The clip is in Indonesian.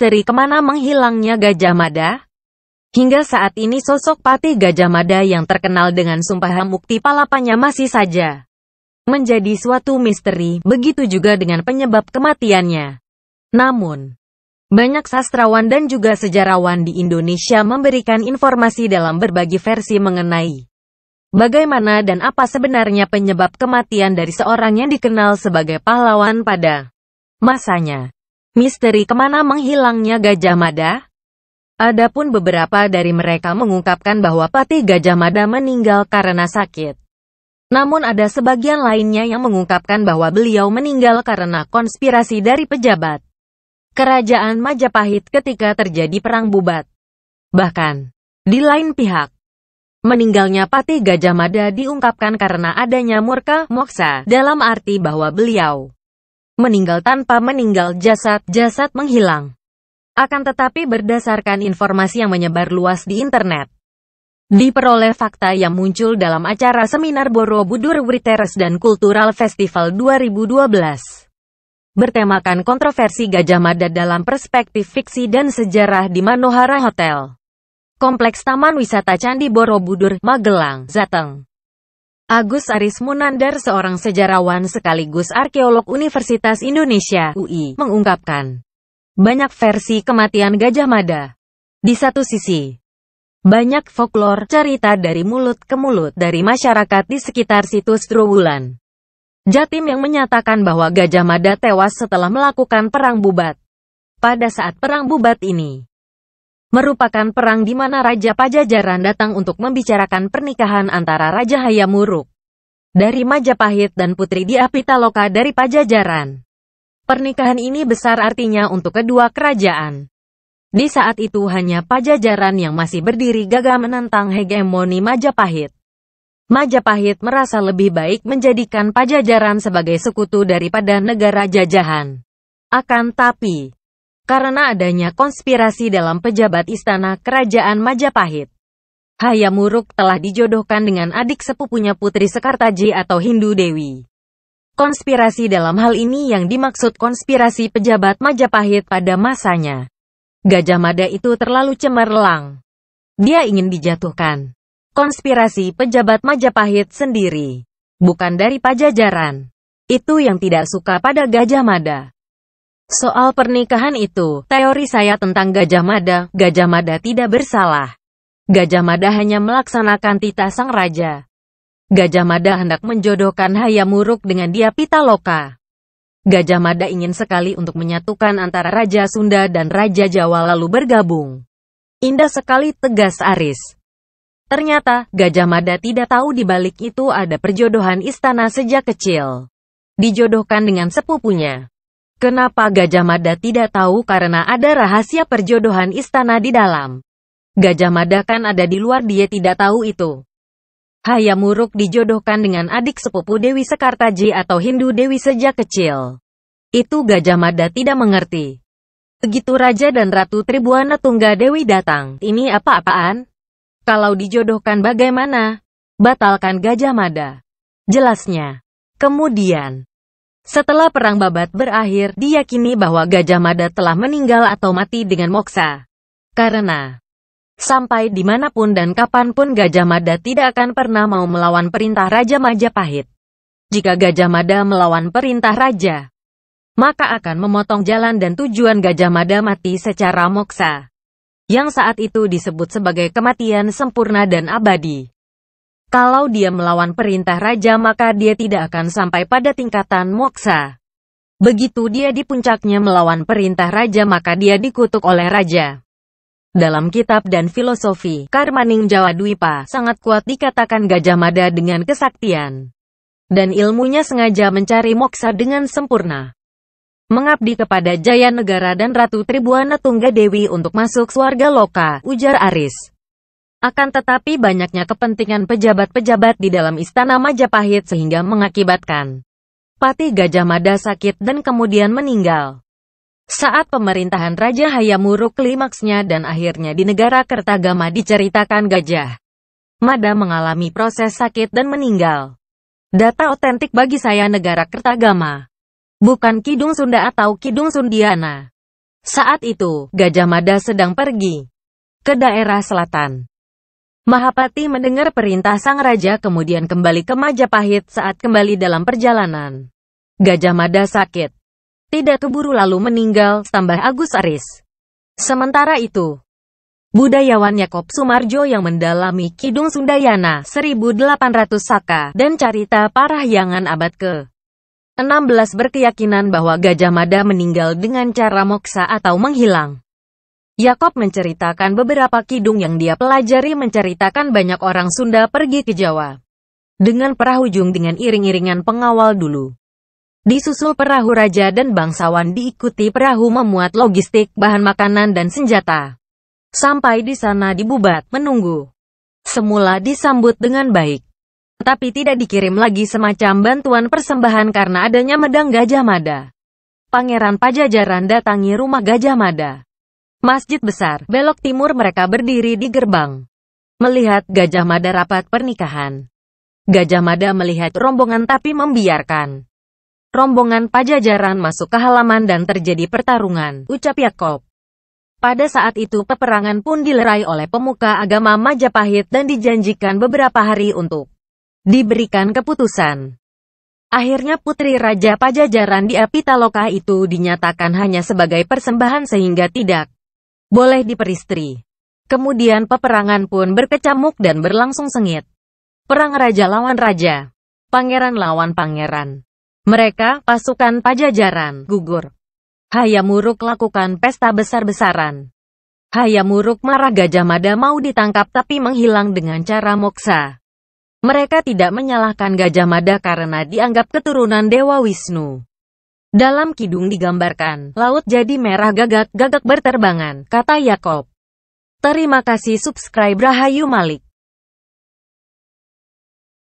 misteri kemana menghilangnya Gajah Mada? Hingga saat ini sosok Patih Gajah Mada yang terkenal dengan sumpah mukti palapanya masih saja menjadi suatu misteri, begitu juga dengan penyebab kematiannya. Namun, banyak sastrawan dan juga sejarawan di Indonesia memberikan informasi dalam berbagi versi mengenai bagaimana dan apa sebenarnya penyebab kematian dari seorang yang dikenal sebagai pahlawan pada masanya. Misteri kemana menghilangnya Gajah Mada? Adapun beberapa dari mereka mengungkapkan bahwa Patih Gajah Mada meninggal karena sakit. Namun ada sebagian lainnya yang mengungkapkan bahwa beliau meninggal karena konspirasi dari pejabat. Kerajaan Majapahit ketika terjadi perang bubat. Bahkan, di lain pihak, meninggalnya Patih Gajah Mada diungkapkan karena adanya murka moksa dalam arti bahwa beliau meninggal tanpa meninggal jasad-jasad menghilang. Akan tetapi berdasarkan informasi yang menyebar luas di internet, diperoleh fakta yang muncul dalam acara seminar Borobudur Witeres dan Cultural Festival 2012 bertemakan kontroversi Gajah Mada dalam perspektif fiksi dan sejarah di Manohara Hotel. Kompleks Taman Wisata Candi Borobudur, Magelang, Zateng. Agus Aris Munandar seorang sejarawan sekaligus arkeolog Universitas Indonesia UI, mengungkapkan banyak versi kematian Gajah Mada. Di satu sisi, banyak folklore cerita dari mulut ke mulut dari masyarakat di sekitar situs Truwulan. Jatim yang menyatakan bahwa Gajah Mada tewas setelah melakukan perang bubat. Pada saat perang bubat ini, merupakan perang di mana Raja Pajajaran datang untuk membicarakan pernikahan antara Raja Hayamuruk dari Majapahit dan Putri Diapitaloka dari Pajajaran. Pernikahan ini besar artinya untuk kedua kerajaan. Di saat itu hanya Pajajaran yang masih berdiri gagah menentang hegemoni Majapahit. Majapahit merasa lebih baik menjadikan Pajajaran sebagai sekutu daripada negara jajahan. Akan tapi, karena adanya konspirasi dalam pejabat istana kerajaan Majapahit. Hayamuruk telah dijodohkan dengan adik sepupunya Putri Sekartaji atau Hindu Dewi. Konspirasi dalam hal ini yang dimaksud konspirasi pejabat Majapahit pada masanya. Gajah Mada itu terlalu cemerlang. Dia ingin dijatuhkan. Konspirasi pejabat Majapahit sendiri. Bukan dari pajajaran. Itu yang tidak suka pada Gajah Mada. Soal pernikahan itu, teori saya tentang Gajah Mada, Gajah Mada tidak bersalah. Gajah Mada hanya melaksanakan titah sang raja. Gajah Mada hendak menjodohkan Hayamuruk dengan dia Pitaloka. Gajah Mada ingin sekali untuk menyatukan antara Raja Sunda dan Raja Jawa lalu bergabung. Indah sekali tegas Aris. Ternyata, Gajah Mada tidak tahu di balik itu ada perjodohan istana sejak kecil. Dijodohkan dengan sepupunya. Kenapa Gajah Mada tidak tahu karena ada rahasia perjodohan istana di dalam. Gajah Mada kan ada di luar dia tidak tahu itu. Hayamuruk dijodohkan dengan adik sepupu Dewi Sekartaji atau Hindu Dewi sejak kecil. Itu Gajah Mada tidak mengerti. Begitu Raja dan Ratu Tribuana Tungga Dewi datang, ini apa-apaan? Kalau dijodohkan bagaimana? Batalkan Gajah Mada. Jelasnya. Kemudian, setelah perang babat berakhir, diyakini bahwa Gajah Mada telah meninggal atau mati dengan moksa. Karena sampai dimanapun dan kapanpun Gajah Mada tidak akan pernah mau melawan perintah Raja Majapahit. Jika Gajah Mada melawan perintah Raja, maka akan memotong jalan dan tujuan Gajah Mada mati secara moksa, yang saat itu disebut sebagai kematian sempurna dan abadi. Kalau dia melawan perintah raja maka dia tidak akan sampai pada tingkatan moksa. Begitu dia di puncaknya melawan perintah raja maka dia dikutuk oleh raja. Dalam kitab dan filosofi, Karmaning Jawa Dwipa sangat kuat dikatakan Gajah Mada dengan kesaktian. Dan ilmunya sengaja mencari moksa dengan sempurna. Mengabdi kepada Jaya Negara dan Ratu Tribuana Dewi untuk masuk swarga loka, ujar Aris. Akan tetapi banyaknya kepentingan pejabat-pejabat di dalam istana Majapahit sehingga mengakibatkan Pati Gajah Mada sakit dan kemudian meninggal. Saat pemerintahan Raja Hayamuruk klimaksnya dan akhirnya di negara Kertagama diceritakan Gajah Mada mengalami proses sakit dan meninggal. Data otentik bagi saya negara Kertagama. Bukan Kidung Sunda atau Kidung Sundiana. Saat itu, Gajah Mada sedang pergi ke daerah selatan. Mahapati mendengar perintah sang raja kemudian kembali ke Majapahit saat kembali dalam perjalanan. Gajah Mada sakit. Tidak keburu lalu meninggal, tambah Agus Aris. Sementara itu, budayawan Yakob Sumarjo yang mendalami Kidung Sundayana 1800 Saka dan Carita Parahyangan abad ke 16 berkeyakinan bahwa Gajah Mada meninggal dengan cara moksa atau menghilang. Yakob menceritakan beberapa kidung yang dia pelajari menceritakan banyak orang Sunda pergi ke Jawa. Dengan perahu jung dengan iring-iringan pengawal dulu. Disusul perahu raja dan bangsawan diikuti perahu memuat logistik, bahan makanan dan senjata. Sampai di sana dibubat, menunggu. Semula disambut dengan baik. Tapi tidak dikirim lagi semacam bantuan persembahan karena adanya medang Gajah Mada. Pangeran Pajajaran datangi rumah Gajah Mada. Masjid besar, belok timur mereka berdiri di gerbang. Melihat Gajah Mada rapat pernikahan. Gajah Mada melihat rombongan tapi membiarkan. Rombongan pajajaran masuk ke halaman dan terjadi pertarungan, ucap Yakob. Pada saat itu peperangan pun dilerai oleh pemuka agama Majapahit dan dijanjikan beberapa hari untuk diberikan keputusan. Akhirnya putri Raja Pajajaran di Apitaloka itu dinyatakan hanya sebagai persembahan sehingga tidak boleh diperistri. Kemudian peperangan pun berkecamuk dan berlangsung sengit. Perang raja lawan raja, pangeran lawan pangeran. Mereka, pasukan pajajaran, gugur. Hayamuruk lakukan pesta besar-besaran. Hayamuruk marah Gajah Mada mau ditangkap tapi menghilang dengan cara moksa. Mereka tidak menyalahkan Gajah Mada karena dianggap keturunan Dewa Wisnu. Dalam kidung digambarkan, laut jadi merah gagak, gagak berterbangan, kata Yakob. Terima kasih subscribe Rahayu Malik.